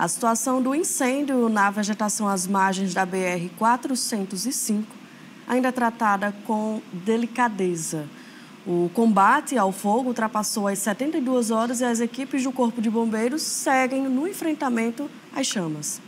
A situação do incêndio na vegetação às margens da BR-405 ainda é tratada com delicadeza. O combate ao fogo ultrapassou as 72 horas e as equipes do Corpo de Bombeiros seguem no enfrentamento às chamas.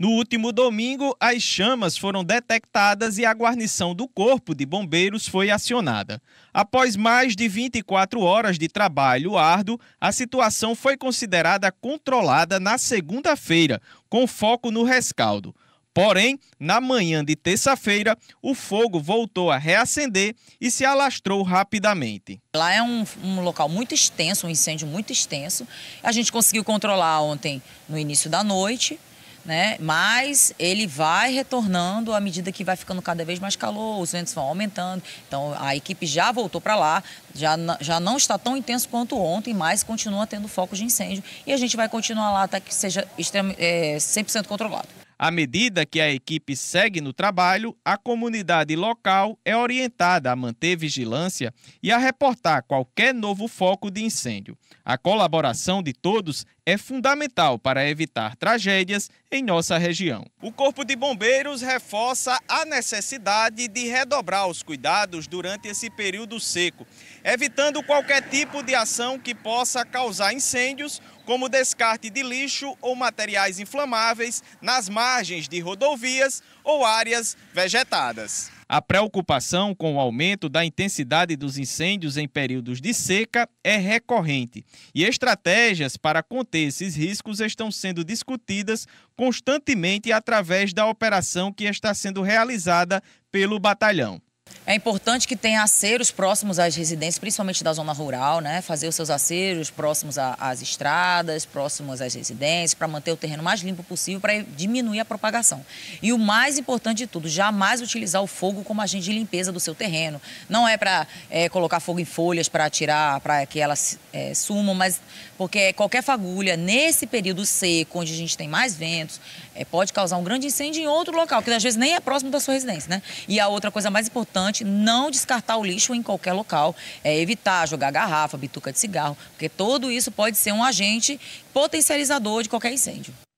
No último domingo, as chamas foram detectadas e a guarnição do Corpo de Bombeiros foi acionada. Após mais de 24 horas de trabalho árduo, a situação foi considerada controlada na segunda-feira, com foco no rescaldo. Porém, na manhã de terça-feira, o fogo voltou a reacender e se alastrou rapidamente. Lá é um, um, local muito extenso, um incêndio muito extenso. A gente conseguiu controlar ontem no início da noite né? Mas ele vai retornando à medida que vai ficando cada vez mais calor, os ventos vão aumentando. Então a equipe já voltou para lá, já, já não está tão intenso quanto ontem, mas continua tendo foco de incêndio e a gente vai continuar lá até que seja extremo é, 100% controlado. À medida que a equipe segue no trabalho, a comunidade local é orientada a manter vigilância e a reportar qualquer novo foco de incêndio. A colaboração de todos é fundamental para evitar tragédias em nossa região. O Corpo de Bombeiros reforça a necessidade de redobrar os cuidados durante esse período seco, evitando qualquer tipo de ação que possa causar incêndios, como descarte de lixo ou materiais inflamáveis nas margens de rodovias ou áreas vegetadas. A preocupação com o aumento da intensidade dos incêndios em períodos de seca é recorrente e estratégias para conter esses riscos estão sendo discutidas constantemente através da operação que está sendo realizada pelo batalhão. É importante que tenha aceros próximos às residências, principalmente da zona rural, né? Fazer os seus aceros próximos às estradas, próximos às residências, para manter o terreno mais limpo possível, para diminuir a propagação. E o mais importante de tudo, jamais utilizar o fogo como agente de limpeza do seu terreno. Não é para é, colocar fogo em folhas para tirar, para que elas é, sumam, mas porque qualquer fagulha, nesse período seco, onde a gente tem mais ventos, é, pode causar um grande incêndio em outro local, que às vezes nem é próximo da sua residência, né? E a outra coisa mais importante, importante não descartar o lixo em qualquer local, é evitar jogar garrafa, bituca de cigarro, porque tudo isso pode ser um agente potencializador de qualquer incêndio.